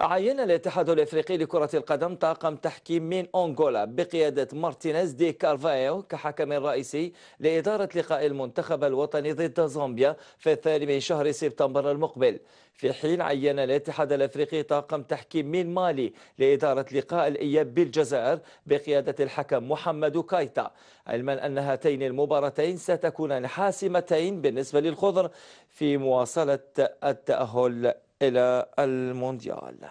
عين الاتحاد الافريقي لكرة القدم طاقم تحكيم من انغولا بقيادة مارتينيز دي كارفايو كحكم رئيسي لإدارة لقاء المنتخب الوطني ضد زامبيا في الثاني من شهر سبتمبر المقبل في حين عين الاتحاد الافريقي طاقم تحكيم من مالي لإدارة لقاء الإياب بالجزائر بقيادة الحكم محمد كايتا علما أن هاتين المباراتين ستكونان حاسمتين بالنسبة للخضر في مواصلة التأهل إلى المونديال